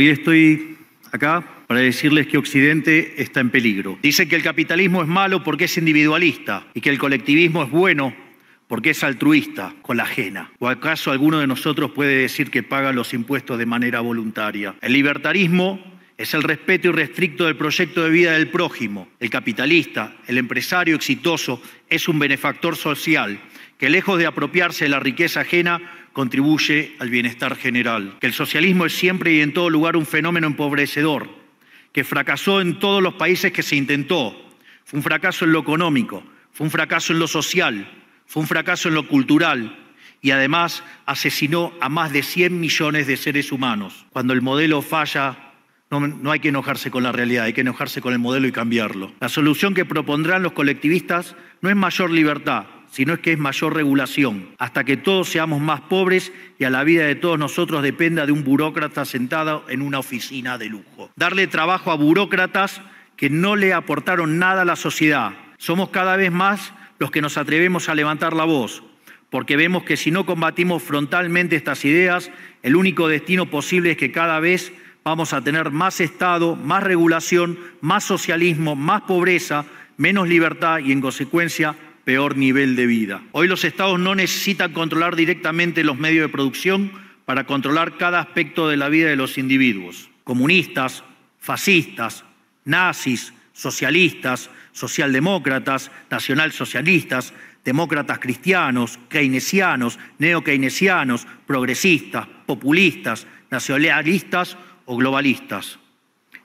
Hoy estoy acá para decirles que Occidente está en peligro. Dicen que el capitalismo es malo porque es individualista y que el colectivismo es bueno porque es altruista con la ajena. ¿O acaso alguno de nosotros puede decir que paga los impuestos de manera voluntaria? El libertarismo es el respeto irrestricto del proyecto de vida del prójimo. El capitalista, el empresario exitoso, es un benefactor social que lejos de apropiarse de la riqueza ajena, contribuye al bienestar general, que el socialismo es siempre y en todo lugar un fenómeno empobrecedor, que fracasó en todos los países que se intentó, fue un fracaso en lo económico, fue un fracaso en lo social, fue un fracaso en lo cultural y además asesinó a más de 100 millones de seres humanos. Cuando el modelo falla, no, no, hay que enojarse con la realidad, hay que enojarse con el modelo y cambiarlo. La solución que propondrán los colectivistas no es mayor libertad, sino es que es mayor regulación, hasta que todos seamos más pobres y a la vida de todos nosotros dependa de un burócrata sentado en una oficina de lujo. Darle trabajo a burócratas que no le aportaron nada a la sociedad. Somos cada vez más los que nos atrevemos a levantar la voz, porque vemos que si no combatimos frontalmente estas ideas, el único destino posible es que cada vez vamos a tener más Estado, más regulación, más socialismo, más pobreza, menos libertad y, en consecuencia, peor nivel de vida. Hoy los estados no necesitan controlar directamente los medios de producción para controlar cada aspecto de la vida de los individuos. Comunistas, fascistas, nazis, socialistas, socialdemócratas, nacionalsocialistas, demócratas cristianos, keynesianos, neokeynesianos, progresistas, populistas, nacionalistas o globalistas.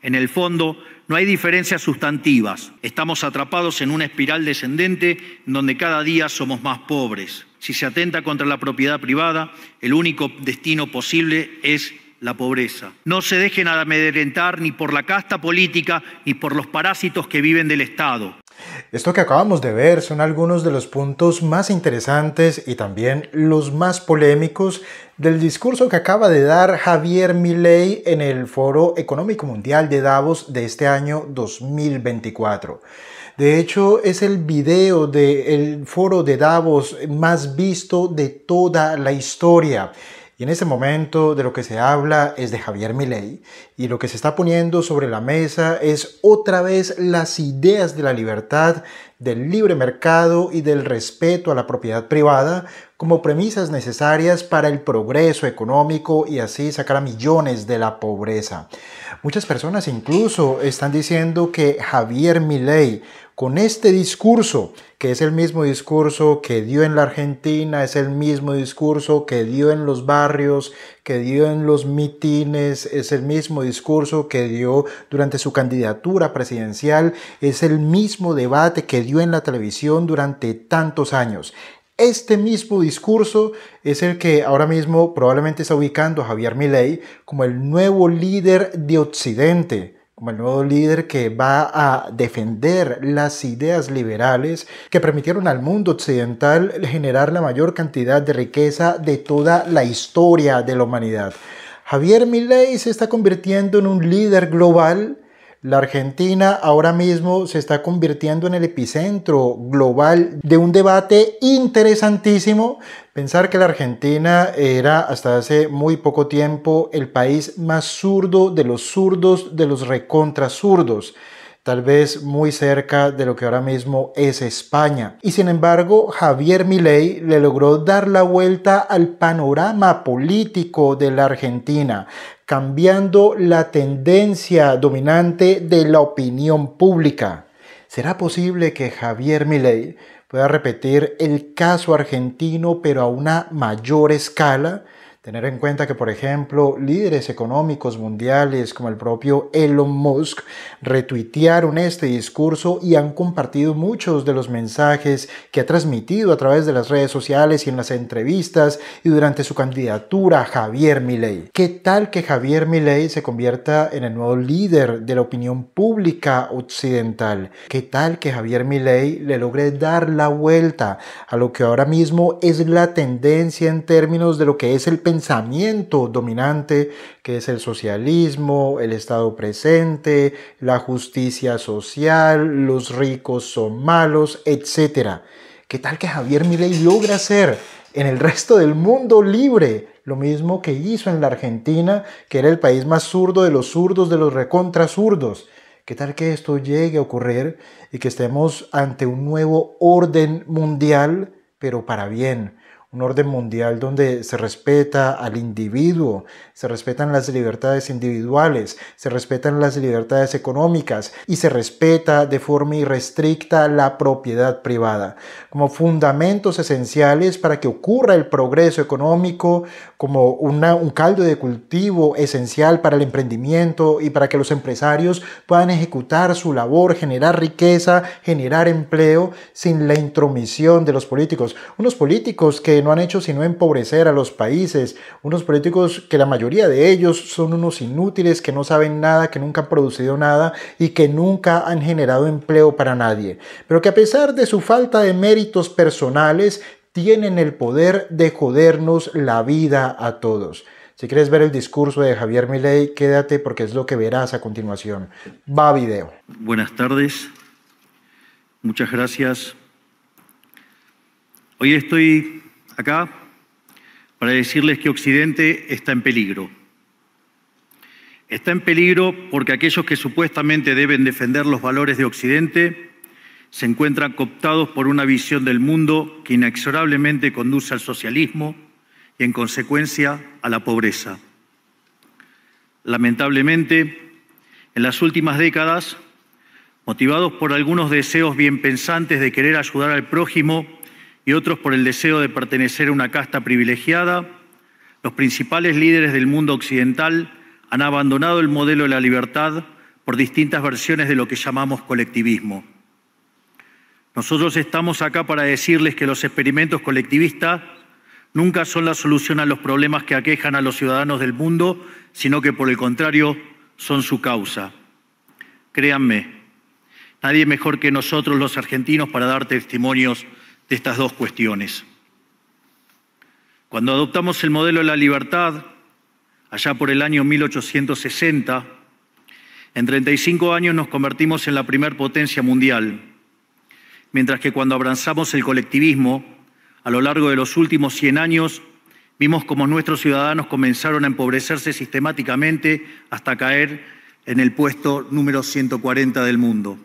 En el fondo, no hay diferencias sustantivas. Estamos atrapados en una espiral descendente en donde cada día somos más pobres. Si se atenta contra la propiedad privada, el único destino posible es la pobreza. No se dejen amedrentar ni por la casta política ni por los parásitos que viven del Estado. Esto que acabamos de ver son algunos de los puntos más interesantes y también los más polémicos del discurso que acaba de dar Javier Milei en el Foro Económico Mundial de Davos de este año 2024. De hecho, es el video del foro de Davos más visto de toda la historia. Y en ese momento de lo que se habla es de Javier Milei y lo que se está poniendo sobre la mesa es otra vez las ideas de la libertad, del libre mercado y del respeto a la propiedad privada como premisas necesarias para el progreso económico y así sacar a millones de la pobreza. Muchas personas incluso están diciendo que Javier Milei, con este discurso, que es el mismo discurso que dio en la Argentina, es el mismo discurso que dio en los barrios, que dio en los mitines, es el mismo discurso que dio durante su candidatura presidencial, es el mismo debate que dio en la televisión durante tantos años. Este mismo discurso es el que ahora mismo probablemente está ubicando a Javier Milei como el nuevo líder de Occidente, como el nuevo líder que va a defender las ideas liberales que permitieron al mundo occidental generar la mayor cantidad de riqueza de toda la historia de la humanidad. Javier Milei se está convirtiendo en un líder global la Argentina ahora mismo se está convirtiendo en el epicentro global de un debate interesantísimo. Pensar que la Argentina era hasta hace muy poco tiempo el país más zurdo de los zurdos, de los zurdos tal vez muy cerca de lo que ahora mismo es España. Y sin embargo, Javier Milei le logró dar la vuelta al panorama político de la Argentina, cambiando la tendencia dominante de la opinión pública. ¿Será posible que Javier Milei pueda repetir el caso argentino pero a una mayor escala? Tener en cuenta que, por ejemplo, líderes económicos mundiales como el propio Elon Musk retuitearon este discurso y han compartido muchos de los mensajes que ha transmitido a través de las redes sociales y en las entrevistas y durante su candidatura Javier Milei. ¿Qué tal que Javier Milei se convierta en el nuevo líder de la opinión pública occidental? ¿Qué tal que Javier Milei le logre dar la vuelta a lo que ahora mismo es la tendencia en términos de lo que es el pensamiento pensamiento dominante que es el socialismo, el Estado presente, la justicia social, los ricos son malos, etc. ¿Qué tal que Javier Milei logra ser en el resto del mundo libre? Lo mismo que hizo en la Argentina, que era el país más zurdo de los zurdos, de los recontrasurdos. ¿Qué tal que esto llegue a ocurrir y que estemos ante un nuevo orden mundial, pero para bien, un orden mundial donde se respeta al individuo, se respetan las libertades individuales, se respetan las libertades económicas y se respeta de forma irrestricta la propiedad privada como fundamentos esenciales para que ocurra el progreso económico, como una, un caldo de cultivo esencial para el emprendimiento y para que los empresarios puedan ejecutar su labor, generar riqueza, generar empleo sin la intromisión de los políticos. Unos políticos que no han hecho sino empobrecer a los países, unos políticos que la mayoría de ellos son unos inútiles, que no saben nada, que nunca han producido nada y que nunca han generado empleo para nadie, pero que a pesar de su falta de méritos personales, tienen el poder de jodernos la vida a todos. Si quieres ver el discurso de Javier Milei, quédate porque es lo que verás a continuación. Va video. Buenas tardes. Muchas gracias. Hoy estoy acá para decirles que Occidente está en peligro. Está en peligro porque aquellos que supuestamente deben defender los valores de Occidente se encuentran cooptados por una visión del mundo que inexorablemente conduce al socialismo y, en consecuencia, a la pobreza. Lamentablemente, en las últimas décadas, motivados por algunos deseos bien pensantes de querer ayudar al prójimo, y otros por el deseo de pertenecer a una casta privilegiada, los principales líderes del mundo occidental han abandonado el modelo de la libertad por distintas versiones de lo que llamamos colectivismo. Nosotros estamos acá para decirles que los experimentos colectivistas nunca son la solución a los problemas que aquejan a los ciudadanos del mundo, sino que por el contrario son su causa. Créanme, nadie mejor que nosotros los argentinos para dar testimonios de estas dos cuestiones. Cuando adoptamos el modelo de la libertad, allá por el año 1860, en 35 años nos convertimos en la primer potencia mundial, mientras que cuando abrazamos el colectivismo, a lo largo de los últimos 100 años, vimos como nuestros ciudadanos comenzaron a empobrecerse sistemáticamente hasta caer en el puesto número 140 del mundo.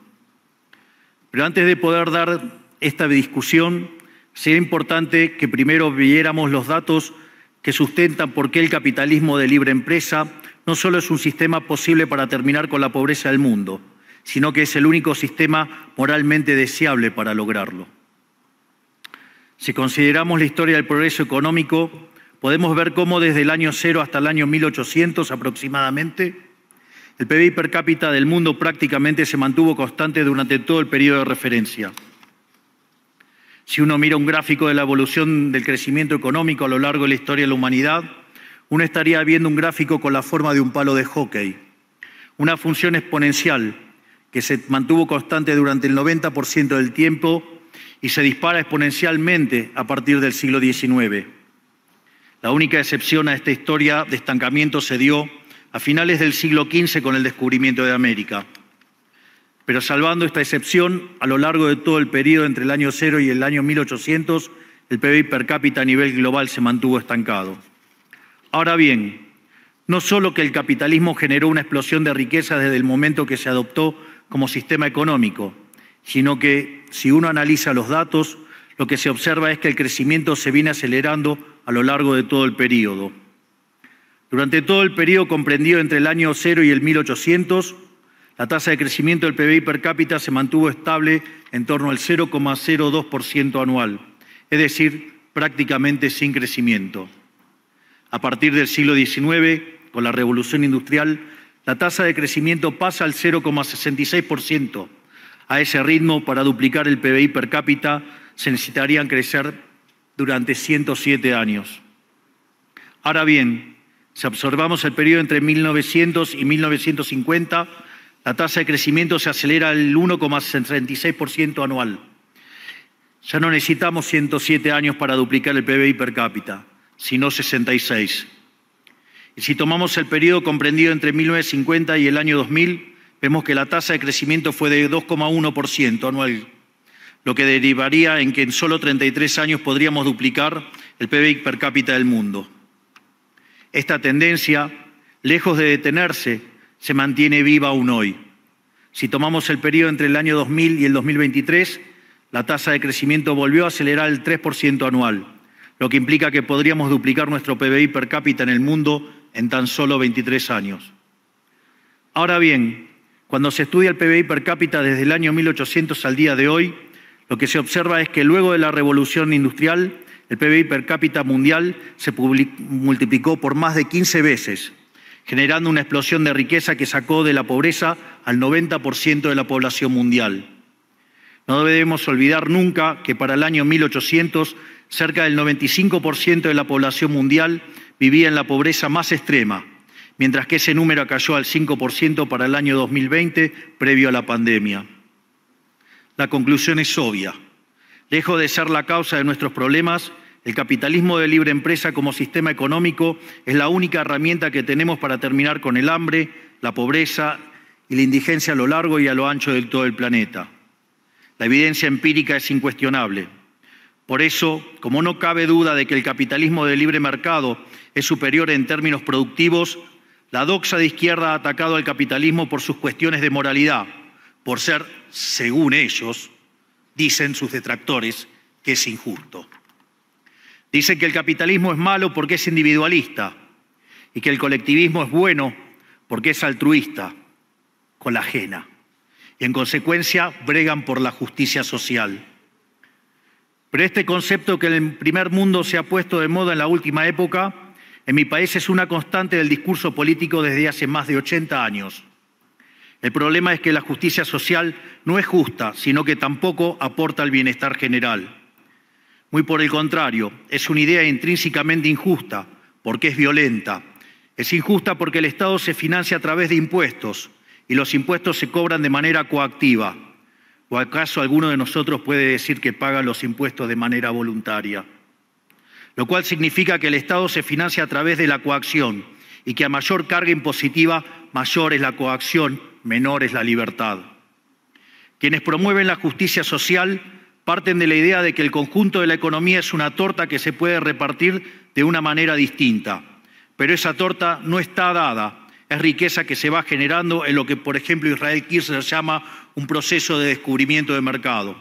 Pero antes de poder dar esta discusión, sería importante que primero viéramos los datos que sustentan por qué el capitalismo de libre empresa no solo es un sistema posible para terminar con la pobreza del mundo, sino que es el único sistema moralmente deseable para lograrlo. Si consideramos la historia del progreso económico, podemos ver cómo desde el año cero hasta el año 1800 aproximadamente, el PIB per cápita del mundo prácticamente se mantuvo constante durante todo el periodo de referencia. Si uno mira un gráfico de la evolución del crecimiento económico a lo largo de la historia de la humanidad, uno estaría viendo un gráfico con la forma de un palo de hockey, una función exponencial que se mantuvo constante durante el 90% del tiempo y se dispara exponencialmente a partir del siglo XIX. La única excepción a esta historia de estancamiento se dio a finales del siglo XV con el descubrimiento de América pero salvando esta excepción, a lo largo de todo el periodo entre el año cero y el año 1800, el PIB per cápita a nivel global se mantuvo estancado. Ahora bien, no solo que el capitalismo generó una explosión de riqueza desde el momento que se adoptó como sistema económico, sino que si uno analiza los datos, lo que se observa es que el crecimiento se viene acelerando a lo largo de todo el periodo. Durante todo el periodo comprendido entre el año cero y el 1800, la tasa de crecimiento del PBI per cápita se mantuvo estable en torno al 0,02% anual, es decir, prácticamente sin crecimiento. A partir del siglo XIX, con la revolución industrial, la tasa de crecimiento pasa al 0,66%. A ese ritmo, para duplicar el PBI per cápita, se necesitarían crecer durante 107 años. Ahora bien, si observamos el periodo entre 1900 y 1950, la tasa de crecimiento se acelera al 1,36% anual. Ya no necesitamos 107 años para duplicar el PBI per cápita, sino 66. Y si tomamos el periodo comprendido entre 1950 y el año 2000, vemos que la tasa de crecimiento fue de 2,1% anual, lo que derivaría en que en solo 33 años podríamos duplicar el PBI per cápita del mundo. Esta tendencia, lejos de detenerse, se mantiene viva aún hoy. Si tomamos el periodo entre el año 2000 y el 2023, la tasa de crecimiento volvió a acelerar el 3% anual, lo que implica que podríamos duplicar nuestro PBI per cápita en el mundo en tan solo 23 años. Ahora bien, cuando se estudia el PBI per cápita desde el año 1800 al día de hoy, lo que se observa es que luego de la revolución industrial, el PBI per cápita mundial se multiplicó por más de 15 veces generando una explosión de riqueza que sacó de la pobreza al 90% de la población mundial. No debemos olvidar nunca que para el año 1800 cerca del 95% de la población mundial vivía en la pobreza más extrema, mientras que ese número cayó al 5% para el año 2020 previo a la pandemia. La conclusión es obvia. Lejos de ser la causa de nuestros problemas, el capitalismo de libre empresa como sistema económico es la única herramienta que tenemos para terminar con el hambre, la pobreza y la indigencia a lo largo y a lo ancho de todo el planeta. La evidencia empírica es incuestionable. Por eso, como no cabe duda de que el capitalismo de libre mercado es superior en términos productivos, la doxa de izquierda ha atacado al capitalismo por sus cuestiones de moralidad, por ser, según ellos, dicen sus detractores, que es injusto. Dicen que el capitalismo es malo porque es individualista y que el colectivismo es bueno porque es altruista con la ajena. Y en consecuencia bregan por la justicia social. Pero este concepto que en el primer mundo se ha puesto de moda en la última época, en mi país es una constante del discurso político desde hace más de 80 años. El problema es que la justicia social no es justa, sino que tampoco aporta al bienestar general. Muy por el contrario, es una idea intrínsecamente injusta porque es violenta. Es injusta porque el Estado se financia a través de impuestos y los impuestos se cobran de manera coactiva. ¿O acaso alguno de nosotros puede decir que paga los impuestos de manera voluntaria? Lo cual significa que el Estado se financia a través de la coacción y que a mayor carga impositiva, mayor es la coacción, menor es la libertad. Quienes promueven la justicia social parten de la idea de que el conjunto de la economía es una torta que se puede repartir de una manera distinta. Pero esa torta no está dada, es riqueza que se va generando en lo que, por ejemplo, Israel Kirchner llama un proceso de descubrimiento de mercado.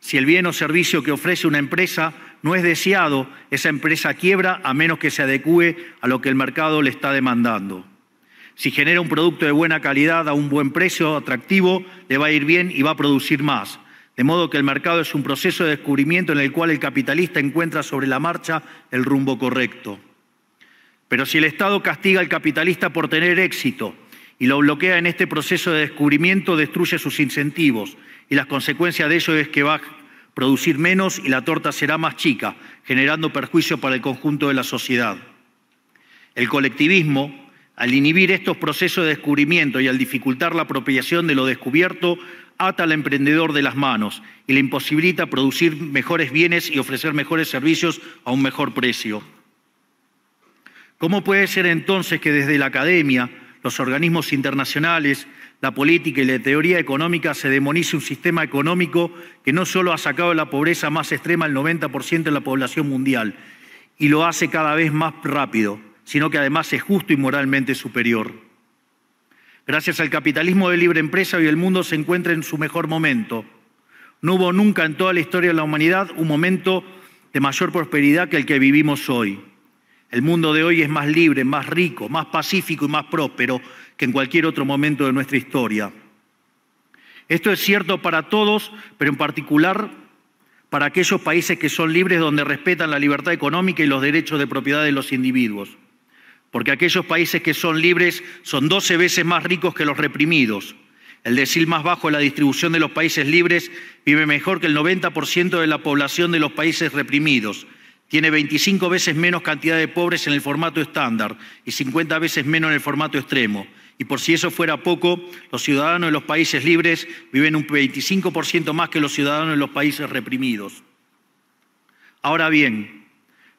Si el bien o servicio que ofrece una empresa no es deseado, esa empresa quiebra a menos que se adecue a lo que el mercado le está demandando. Si genera un producto de buena calidad a un buen precio atractivo, le va a ir bien y va a producir más. De modo que el mercado es un proceso de descubrimiento en el cual el capitalista encuentra sobre la marcha el rumbo correcto. Pero si el Estado castiga al capitalista por tener éxito y lo bloquea en este proceso de descubrimiento, destruye sus incentivos y las consecuencias de ello es que va a producir menos y la torta será más chica, generando perjuicio para el conjunto de la sociedad. El colectivismo, al inhibir estos procesos de descubrimiento y al dificultar la apropiación de lo descubierto, ata al emprendedor de las manos y le imposibilita producir mejores bienes y ofrecer mejores servicios a un mejor precio. ¿Cómo puede ser entonces que desde la academia, los organismos internacionales, la política y la teoría económica se demonice un sistema económico que no solo ha sacado de la pobreza más extrema el 90% de la población mundial y lo hace cada vez más rápido, sino que además es justo y moralmente superior? Gracias al capitalismo de libre empresa hoy el mundo se encuentra en su mejor momento. No hubo nunca en toda la historia de la humanidad un momento de mayor prosperidad que el que vivimos hoy. El mundo de hoy es más libre, más rico, más pacífico y más próspero que en cualquier otro momento de nuestra historia. Esto es cierto para todos, pero en particular para aquellos países que son libres donde respetan la libertad económica y los derechos de propiedad de los individuos porque aquellos países que son libres son 12 veces más ricos que los reprimidos. El decil más bajo de la distribución de los países libres vive mejor que el 90% de la población de los países reprimidos. Tiene 25 veces menos cantidad de pobres en el formato estándar y 50 veces menos en el formato extremo. Y por si eso fuera poco, los ciudadanos de los países libres viven un 25% más que los ciudadanos de los países reprimidos. Ahora bien,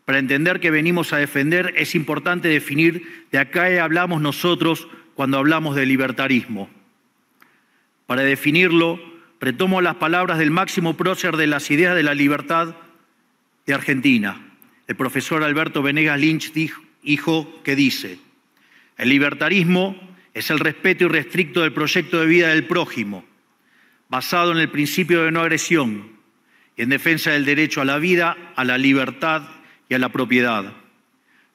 para entender que venimos a defender es importante definir de acá hablamos nosotros cuando hablamos de libertarismo. Para definirlo, retomo las palabras del máximo prócer de las ideas de la libertad de Argentina. El profesor Alberto Venegas Lynch dijo, hijo que dice, el libertarismo es el respeto irrestricto del proyecto de vida del prójimo, basado en el principio de no agresión y en defensa del derecho a la vida, a la libertad a la propiedad,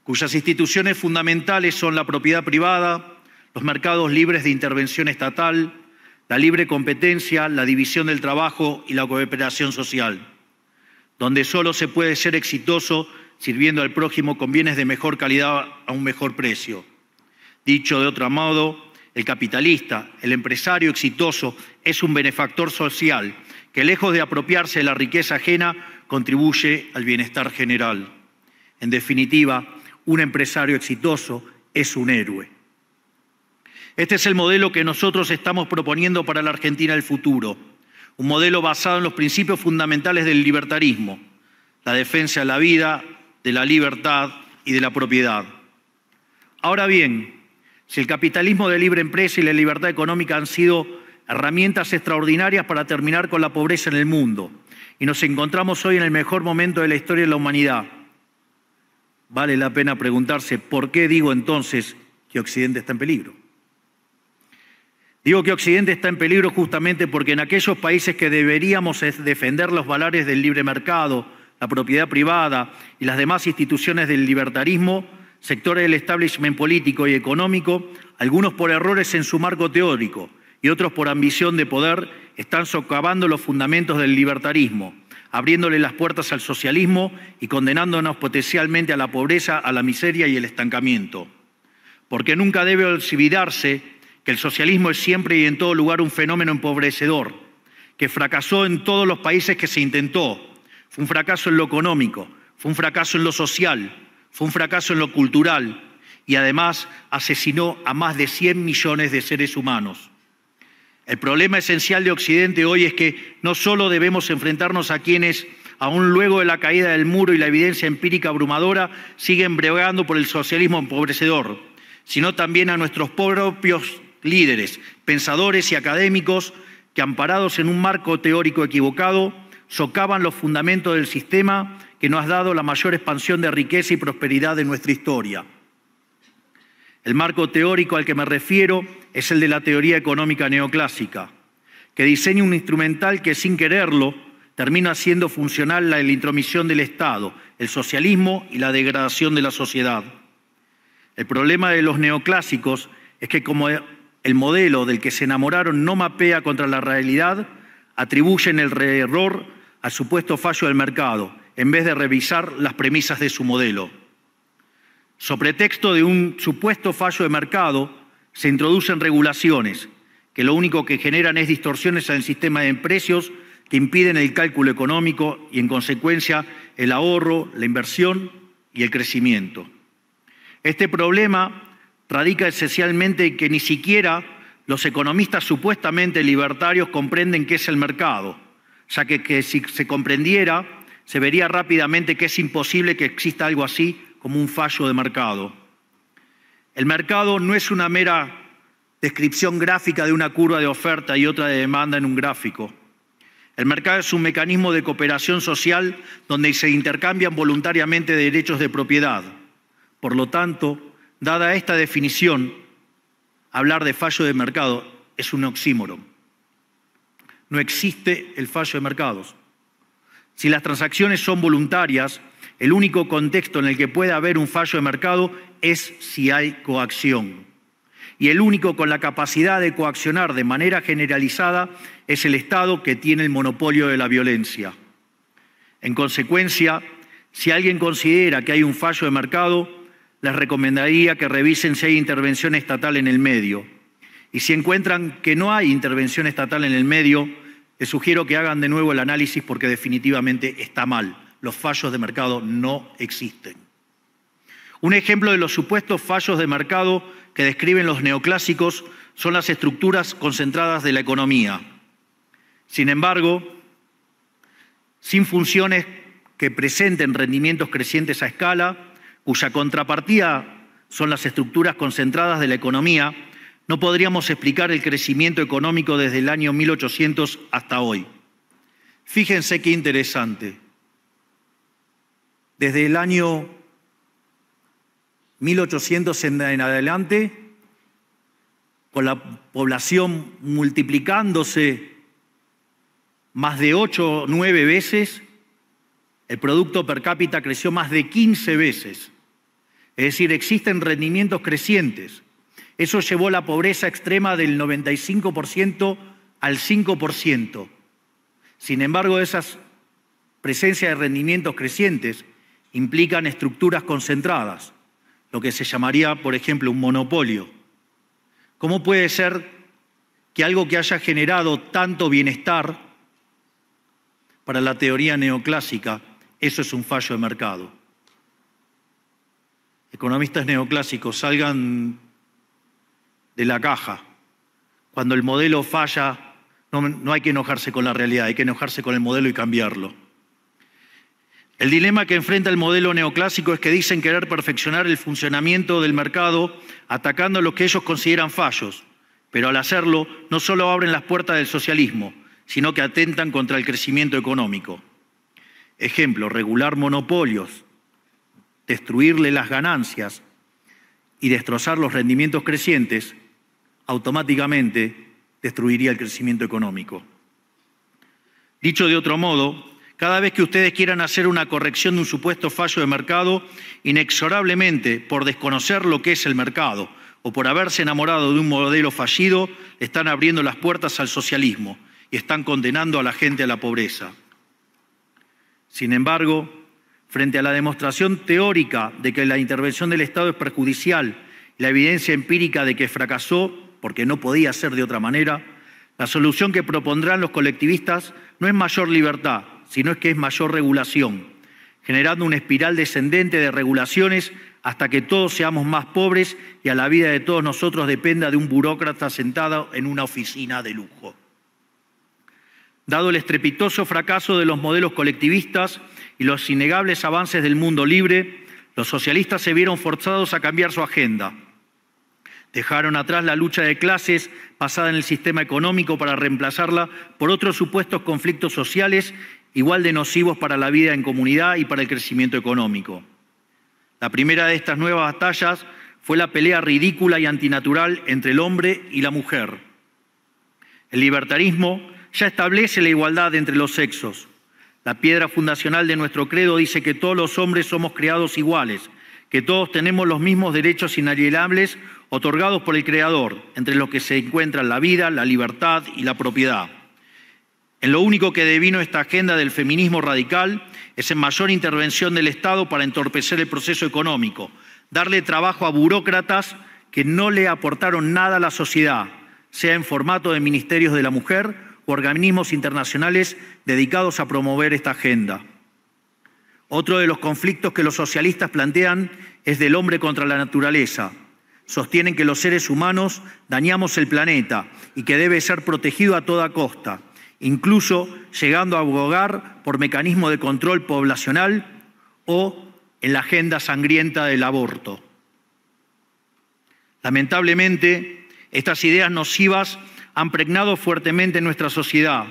cuyas instituciones fundamentales son la propiedad privada, los mercados libres de intervención estatal, la libre competencia, la división del trabajo y la cooperación social, donde solo se puede ser exitoso sirviendo al prójimo con bienes de mejor calidad a un mejor precio. Dicho de otro modo, el capitalista, el empresario exitoso, es un benefactor social que lejos de apropiarse de la riqueza ajena, contribuye al bienestar general. En definitiva, un empresario exitoso es un héroe. Este es el modelo que nosotros estamos proponiendo para la Argentina del futuro, un modelo basado en los principios fundamentales del libertarismo, la defensa de la vida, de la libertad y de la propiedad. Ahora bien, si el capitalismo de libre empresa y la libertad económica han sido herramientas extraordinarias para terminar con la pobreza en el mundo, y nos encontramos hoy en el mejor momento de la historia de la humanidad, vale la pena preguntarse, ¿por qué digo entonces que Occidente está en peligro? Digo que Occidente está en peligro justamente porque en aquellos países que deberíamos defender los valores del libre mercado, la propiedad privada y las demás instituciones del libertarismo, sectores del establishment político y económico, algunos por errores en su marco teórico y otros por ambición de poder, están socavando los fundamentos del libertarismo abriéndole las puertas al socialismo y condenándonos potencialmente a la pobreza, a la miseria y el estancamiento. Porque nunca debe olvidarse que el socialismo es siempre y en todo lugar un fenómeno empobrecedor, que fracasó en todos los países que se intentó. Fue un fracaso en lo económico, fue un fracaso en lo social, fue un fracaso en lo cultural y además asesinó a más de 100 millones de seres humanos. El problema esencial de Occidente hoy es que no solo debemos enfrentarnos a quienes, aún luego de la caída del muro y la evidencia empírica abrumadora, siguen bregando por el socialismo empobrecedor, sino también a nuestros propios líderes, pensadores y académicos que, amparados en un marco teórico equivocado, socavan los fundamentos del sistema que nos ha dado la mayor expansión de riqueza y prosperidad de nuestra historia. El marco teórico al que me refiero es el de la teoría económica neoclásica, que diseña un instrumental que sin quererlo termina siendo funcional la intromisión del Estado, el socialismo y la degradación de la sociedad. El problema de los neoclásicos es que como el modelo del que se enamoraron no mapea contra la realidad, atribuyen el error al supuesto fallo del mercado, en vez de revisar las premisas de su modelo. Sobre texto de un supuesto fallo de mercado, se introducen regulaciones que lo único que generan es distorsiones en el sistema de precios que impiden el cálculo económico y, en consecuencia, el ahorro, la inversión y el crecimiento. Este problema radica esencialmente en que ni siquiera los economistas supuestamente libertarios comprenden qué es el mercado, ya que, que si se comprendiera, se vería rápidamente que es imposible que exista algo así como un fallo de mercado. El mercado no es una mera descripción gráfica de una curva de oferta y otra de demanda en un gráfico. El mercado es un mecanismo de cooperación social donde se intercambian voluntariamente derechos de propiedad. Por lo tanto, dada esta definición, hablar de fallo de mercado es un oxímoron. No existe el fallo de mercados. Si las transacciones son voluntarias, el único contexto en el que puede haber un fallo de mercado es si hay coacción. Y el único con la capacidad de coaccionar de manera generalizada es el Estado que tiene el monopolio de la violencia. En consecuencia, si alguien considera que hay un fallo de mercado, les recomendaría que revisen si hay intervención estatal en el medio. Y si encuentran que no hay intervención estatal en el medio, les sugiero que hagan de nuevo el análisis porque definitivamente está mal los fallos de mercado no existen. Un ejemplo de los supuestos fallos de mercado que describen los neoclásicos son las estructuras concentradas de la economía. Sin embargo, sin funciones que presenten rendimientos crecientes a escala, cuya contrapartida son las estructuras concentradas de la economía, no podríamos explicar el crecimiento económico desde el año 1800 hasta hoy. Fíjense qué interesante desde el año 1800 en adelante, con la población multiplicándose más de 8 o 9 veces, el producto per cápita creció más de 15 veces. Es decir, existen rendimientos crecientes. Eso llevó la pobreza extrema del 95% al 5%. Sin embargo, esa presencia de rendimientos crecientes implican estructuras concentradas, lo que se llamaría, por ejemplo, un monopolio. ¿Cómo puede ser que algo que haya generado tanto bienestar para la teoría neoclásica, eso es un fallo de mercado? Economistas neoclásicos, salgan de la caja. Cuando el modelo falla, no, hay que enojarse con la realidad, hay que enojarse con el modelo y cambiarlo. El dilema que enfrenta el modelo neoclásico es que dicen querer perfeccionar el funcionamiento del mercado atacando lo que ellos consideran fallos, pero al hacerlo no solo abren las puertas del socialismo, sino que atentan contra el crecimiento económico. Ejemplo, regular monopolios, destruirle las ganancias y destrozar los rendimientos crecientes automáticamente destruiría el crecimiento económico. Dicho de otro modo, cada vez que ustedes quieran hacer una corrección de un supuesto fallo de mercado, inexorablemente, por desconocer lo que es el mercado o por haberse enamorado de un modelo fallido, están abriendo las puertas al socialismo y están condenando a la gente a la pobreza. Sin embargo, frente a la demostración teórica de que la intervención del Estado es perjudicial, y la evidencia empírica de que fracasó, porque no podía ser de otra manera, la solución que propondrán los colectivistas no es mayor libertad, sino es que es mayor regulación, generando una espiral descendente de regulaciones hasta que todos seamos más pobres y a la vida de todos nosotros dependa de un burócrata sentado en una oficina de lujo. Dado el estrepitoso fracaso de los modelos colectivistas y los innegables avances del mundo libre, los socialistas se vieron forzados a cambiar su agenda. Dejaron atrás la lucha de clases basada en el sistema económico para reemplazarla por otros supuestos conflictos sociales igual de nocivos para la vida en comunidad y para el crecimiento económico. La primera de estas nuevas batallas fue la pelea ridícula y antinatural entre el hombre y la mujer. El libertarismo ya establece la igualdad entre los sexos. La piedra fundacional de nuestro credo dice que todos los hombres somos creados iguales, que todos tenemos los mismos derechos inalienables otorgados por el Creador, entre los que se encuentran la vida, la libertad y la propiedad. En lo único que devino esta agenda del feminismo radical es en mayor intervención del Estado para entorpecer el proceso económico, darle trabajo a burócratas que no le aportaron nada a la sociedad, sea en formato de ministerios de la mujer o organismos internacionales dedicados a promover esta agenda. Otro de los conflictos que los socialistas plantean es del hombre contra la naturaleza. Sostienen que los seres humanos dañamos el planeta y que debe ser protegido a toda costa incluso llegando a abogar por mecanismo de control poblacional o en la agenda sangrienta del aborto. Lamentablemente, estas ideas nocivas han pregnado fuertemente nuestra sociedad.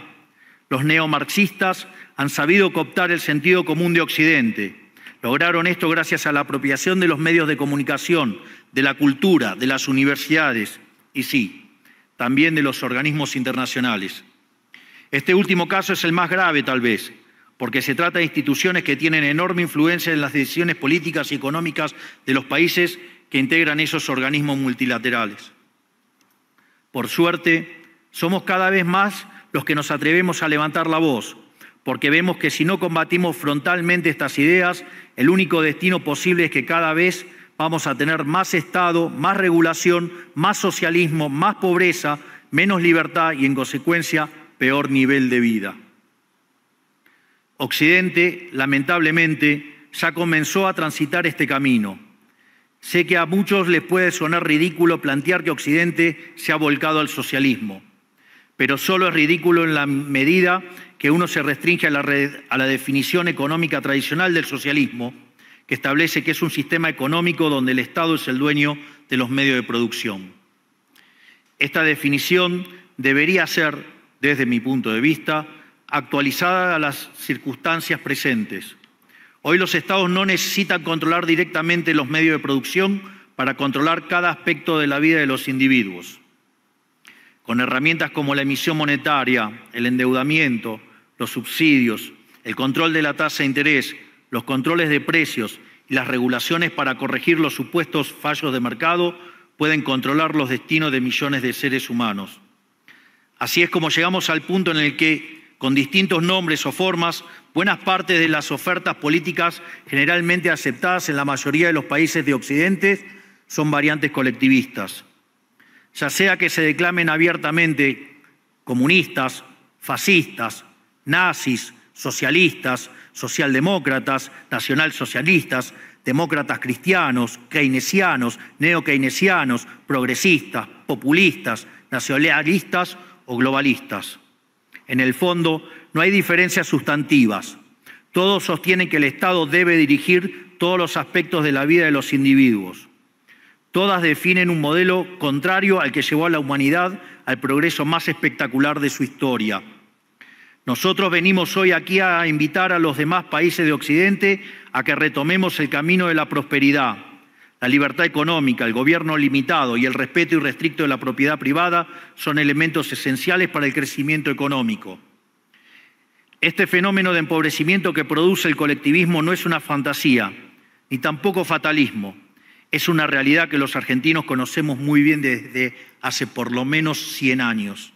Los neomarxistas han sabido cooptar el sentido común de Occidente. Lograron esto gracias a la apropiación de los medios de comunicación, de la cultura, de las universidades y sí, también de los organismos internacionales. Este último caso es el más grave tal vez, porque se trata de instituciones que tienen enorme influencia en las decisiones políticas y económicas de los países que integran esos organismos multilaterales. Por suerte, somos cada vez más los que nos atrevemos a levantar la voz, porque vemos que si no combatimos frontalmente estas ideas, el único destino posible es que cada vez vamos a tener más Estado, más regulación, más socialismo, más pobreza, menos libertad y, en consecuencia, peor nivel de vida. Occidente, lamentablemente, ya comenzó a transitar este camino. Sé que a muchos les puede sonar ridículo plantear que Occidente se ha volcado al socialismo, pero solo es ridículo en la medida que uno se restringe a la, definición económica tradicional del socialismo, que establece que es un sistema económico donde el Estado es el dueño de los medios de producción. Esta definición debería ser desde mi punto de vista, actualizada a las circunstancias presentes. Hoy los estados no necesitan controlar directamente los medios de producción para controlar cada aspecto de la vida de los individuos. Con herramientas como la emisión monetaria, el endeudamiento, los subsidios, el control de la tasa de interés, los controles de precios y las regulaciones para corregir los supuestos fallos de mercado pueden controlar los destinos de millones de seres humanos. Así es como llegamos al punto en el que, con distintos nombres o formas, buenas partes de las ofertas políticas generalmente aceptadas en la mayoría de los países de Occidente son variantes colectivistas. Ya sea que se declamen abiertamente comunistas, fascistas, nazis, socialistas, socialdemócratas, nacionalsocialistas, demócratas cristianos, keynesianos, neokeynesianos, progresistas, populistas, nacionalistas o globalistas. En el fondo, no hay diferencias sustantivas. Todos sostienen que el Estado debe dirigir todos los aspectos de la vida de los individuos. Todas definen un modelo contrario al que llevó a la humanidad al progreso más espectacular de su historia. Nosotros venimos hoy aquí a invitar a los demás países de Occidente a que retomemos el camino de la prosperidad, la libertad económica, el gobierno limitado y el respeto irrestricto de la propiedad privada son elementos esenciales para el crecimiento económico. Este fenómeno de empobrecimiento que produce el colectivismo no es una fantasía, ni tampoco fatalismo. Es una realidad que los argentinos conocemos muy bien desde hace por lo menos 100 años.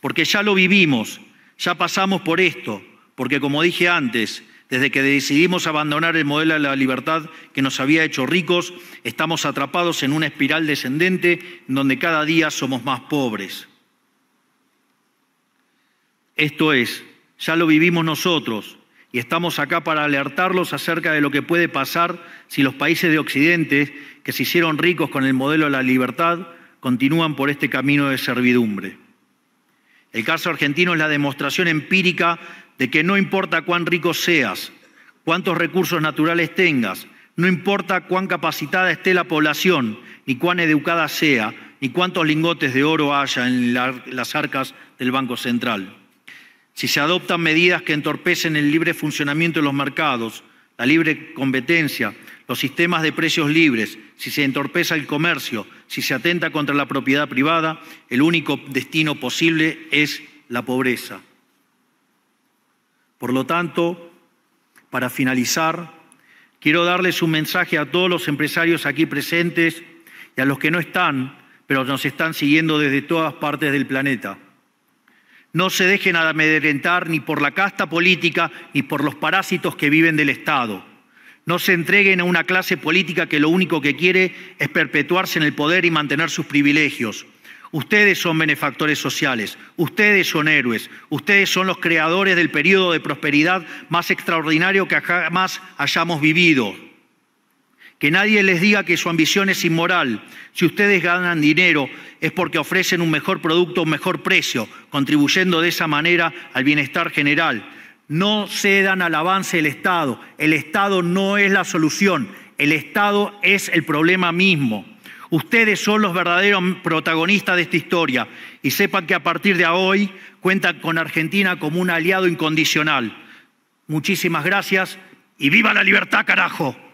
Porque ya lo vivimos, ya pasamos por esto, porque como dije antes, desde que decidimos abandonar el modelo de la libertad que nos había hecho ricos, estamos atrapados en una espiral descendente donde cada día somos más pobres. Esto es, ya lo vivimos nosotros y estamos acá para alertarlos acerca de lo que puede pasar si los países de Occidente, que se hicieron ricos con el modelo de la libertad, continúan por este camino de servidumbre. El caso argentino es la demostración empírica de que no importa cuán rico seas, cuántos recursos naturales tengas, no importa cuán capacitada esté la población, ni cuán educada sea, ni cuántos lingotes de oro haya en las arcas del Banco Central. Si se adoptan medidas que entorpecen el libre funcionamiento de los mercados, la libre competencia, los sistemas de precios libres, si se entorpeza el comercio, si se atenta contra la propiedad privada, el único destino posible es la pobreza. Por lo tanto, para finalizar, quiero darles un mensaje a todos los empresarios aquí presentes y a los que no están, pero nos están siguiendo desde todas partes del planeta. No se dejen amedrentar ni por la casta política ni por los parásitos que viven del Estado. No se entreguen a una clase política que lo único que quiere es perpetuarse en el poder y mantener sus privilegios. Ustedes son benefactores sociales, ustedes son héroes, ustedes son los creadores del periodo de prosperidad más extraordinario que jamás hayamos vivido. Que nadie les diga que su ambición es inmoral. Si ustedes ganan dinero es porque ofrecen un mejor producto un mejor precio, contribuyendo de esa manera al bienestar general. No cedan al avance del Estado. El Estado no es la solución. El Estado es el problema mismo. Ustedes son los verdaderos protagonistas de esta historia y sepan que a partir de hoy cuentan con Argentina como un aliado incondicional. Muchísimas gracias y viva la libertad, carajo.